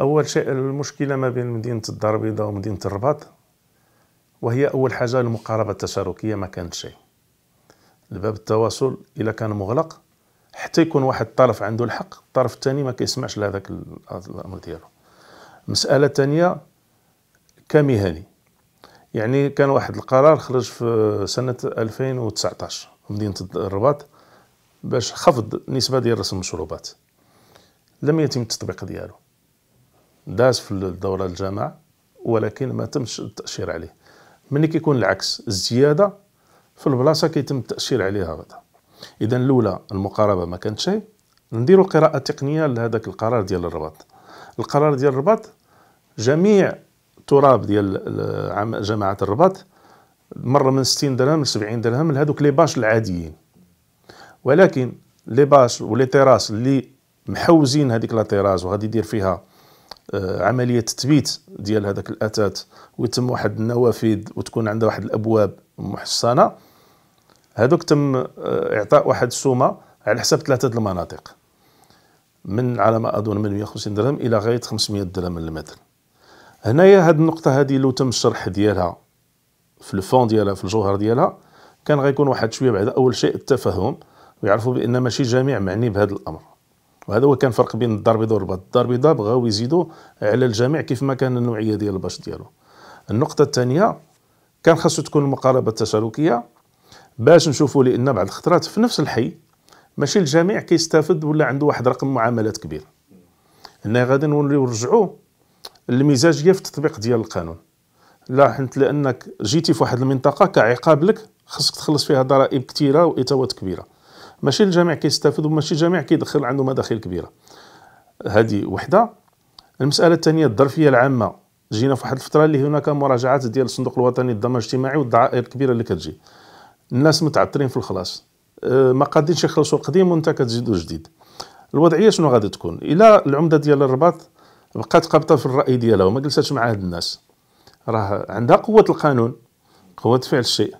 اول شيء المشكله ما بين مدينه الدار البيضاء ومدينه الرباط وهي اول حاجه المقاربه التشاركيه ما كانت شيء الباب التواصل الا كان مغلق حتى يكون واحد الطرف عنده الحق الطرف الثاني ما كيسمعش لهذاك الامر ديالو مساله ثانيه كمهني يعني كان واحد القرار خرج في سنه 2019 مدينه الرباط باش خفض نسبه ديال رسم المشروبات لم يتم التطبيق ديالو داز في الدورة الجامعة ولكن ما تمش التأشير عليه ملي كيكون العكس الزيادة في البلاصة كيتم التأشير عليها غدا إذا الأولى المقاربة ما كانت شيء نديروا قراءة تقنية لهذاك القرار ديال الرباط القرار ديال الرباط جميع التراب ديال جماعة الرباط مر من 60 درهم ل 70 درهم لهذوك لي باش العاديين ولكن لي باش ولي تيراس اللي محوزين هذيك لا تيراس وغادي يدير فيها آه، عمليه تثبيت ديال هذاك الاثاث ويتم واحد النوافذ وتكون عندها واحد الابواب محصنه هذوك تم آه، اعطاء واحد السومه على حساب ثلاثه المناطق من على ما اظن من 150 درهم الى غايه 500 درهم المتر هنايا هاد النقطه هذه لو تم الشرح ديالها في الفون ديالها في الجوهر ديالها كان غيكون واحد شويه بعد اول شيء التفهم ويعرفوا بان ماشي جميع معني بهذا الامر وهذا هو كان فرق بين الدار البيضاء والرباط الدار البيضاء بغاو يزيدوا على الجميع كيف ما كان النوعيه ديال الباش ديالو النقطه الثانيه كان خاصو تكون المقاربه التشاركيه باش نشوفوا لان بعض الخطرات في نفس الحي ماشي الجميع كيستافد ولا عنده واحد رقم معاملات كبير هنا غادي نوليو نرجعوا للمزاجيه في التطبيق ديال القانون لا حنت لانك جيتي في واحد المنطقه كعقاب لك خصك تخلص فيها ضرائب كثيره وإتاوات كبيره ماشي الجميع كيستافد وماشي الجميع كيدخل عنده مداخل كبيره هذه وحده المساله الثانيه الظرفيه العامه جينا في واحد الفتره اللي هناك مراجعات ديال الصندوق الوطني للضمان الاجتماعي والدعائر الكبيره اللي كتجي الناس متعطرين في الخلاص أه، ما قادينش يخلصوا القديم وانت كتزيدوا الجديد الوضعيه شنو غادي تكون الا العمده ديال الرباط بقات قابطه في الراي ديالها وما جلساتش مع هاد الناس راه عندها قوه القانون قوه فعل الشيء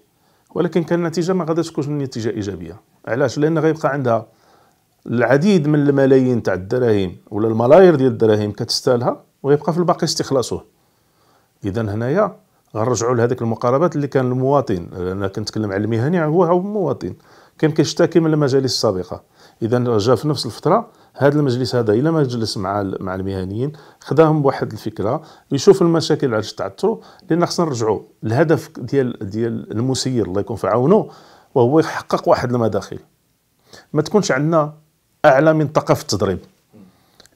ولكن كان النتيجه ما غاديش تكون نتيجه ايجابيه علاش لان غيبقى عندها العديد من الملايين تاع الدراهم ولا الملاير ديال الدراهم كتستالها ويبقى في الباقي استخلاصه اذا هنايا غنرجعوا لهذيك المقاربات اللي كان المواطن انا كنتكلم على المهني هو هو المواطن كان كيشتكي من المجالس السابقه اذا جا في نفس الفتره هذا المجلس هذا الا ما جلس مع مع المهنيين خداهم بواحد الفكره يشوف المشاكل علاش تعثروا لان خصنا نرجعوا الهدف ديال ديال المسير الله يكون في عونه وهو يحقق واحد المداخل ما تكونش عندنا اعلى من في التدريب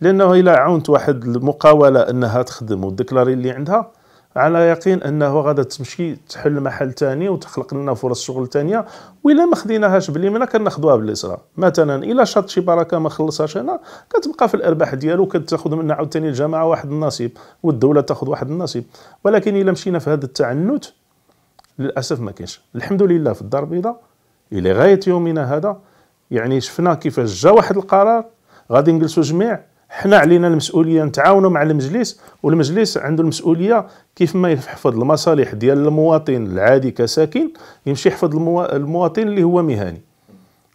لانه الى عاونت واحد المقاوله انها تخدم والديكلاري اللي عندها على يقين انه غادا تمشي تحل محل ثاني وتخلق لنا فرص شغل ثانيه والا ما خديناهاش باليمنى كناخذوها باليسرى مثلا الى شاط شي بركه ما خلصهاش هنا كتبقى في الارباح ديالو كتاخذ منها عاوتاني الجماعه واحد النصيب والدوله تاخذ واحد النصيب ولكن الا مشينا في هذا التعنت للاسف ما كاينش الحمد لله في الدار البيضاء الى غايه يومنا هذا يعني شفنا كيفاش جا واحد القرار غادي نجلسوا جميع حنا علينا المسؤوليه نتعاونوا مع المجلس والمجلس عنده المسؤوليه كيف ما يحفظ المصالح ديال المواطن العادي كساكن يمشي يحفظ المو... المواطن اللي هو مهني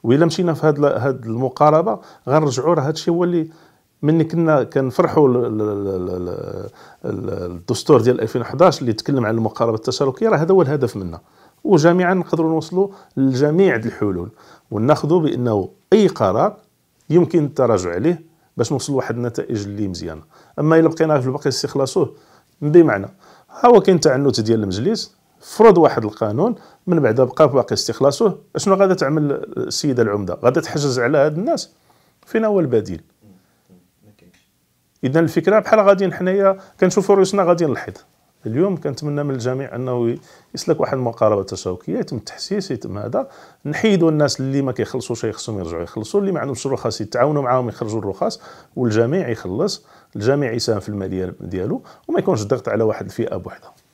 وإلا مشينا في هاد, هاد المقاربه غنرجعوا راه هادشي هو اللي من كنا كنفرحوا الدستور ديال 2011 اللي تكلم عن المقاربه التشاركيه راه هذا هو الهدف منها وجميعا نقدروا نوصلوا لجميع الحلول وناخذوا بانه اي قرار يمكن التراجع عليه باش نوصلوا لواحد النتائج اللي مزيانه اما الا بقينا في الباقي استخلاصوه بمعنى ها هو كاين تعنت ديال المجلس فرض واحد القانون من بعد بقى باقي استخلاصه شنو غادا تعمل السيده العمده غادا تحجز على هاد الناس فين هو البديل اذا الفكره بحال غاديين حنايا كنشوفوا رؤوسنا غاديين نلحظ اليوم كنتمنى من الجميع انه يسلك واحد المقاربه تشاوكيه يتم التحسيس يتم هذا نحيدوا الناس اللي ما كيخلصوش خصهم يرجعوا يخلصوا اللي ما عندهمش الرخص يتعاونوا معاهم يخرجوا الرخص والجميع يخلص الجميع يساهم في المال ديالو وما يكونش الضغط على واحد الفئه بوحدها